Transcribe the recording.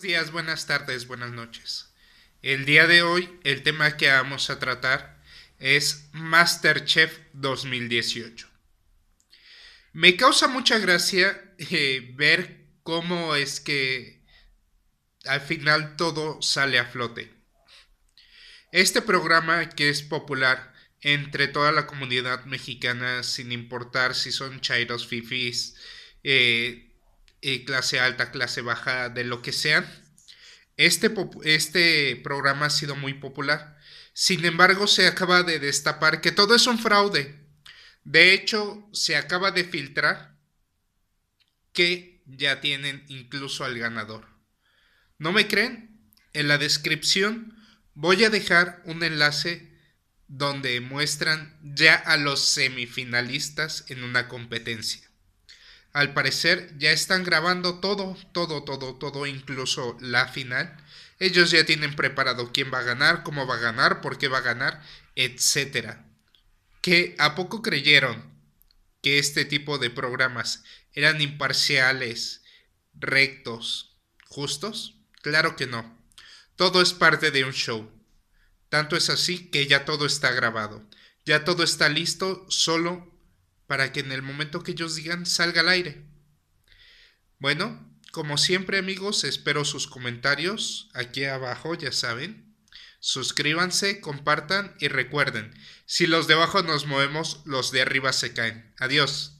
días, buenas tardes, buenas noches. El día de hoy el tema que vamos a tratar es MasterChef 2018. Me causa mucha gracia eh, ver cómo es que al final todo sale a flote. Este programa que es popular entre toda la comunidad mexicana sin importar si son chairos, fifis, eh, eh, clase alta, clase baja, de lo que sea, Este, este programa ha sido muy popular. Sin embargo, se acaba de destapar que todo es un fraude. De hecho, se acaba de filtrar que ya tienen incluso al ganador. ¿No me creen? En la descripción voy a dejar un enlace donde muestran ya a los semifinalistas en una competencia. Al parecer ya están grabando todo, todo, todo, todo, incluso la final. Ellos ya tienen preparado quién va a ganar, cómo va a ganar, por qué va a ganar, etc. ¿Que a poco creyeron que este tipo de programas eran imparciales, rectos, justos? Claro que no. Todo es parte de un show. Tanto es así que ya todo está grabado. Ya todo está listo solo para que en el momento que ellos digan salga al aire. Bueno, como siempre amigos, espero sus comentarios aquí abajo, ya saben. Suscríbanse, compartan y recuerden, si los de abajo nos movemos, los de arriba se caen. Adiós.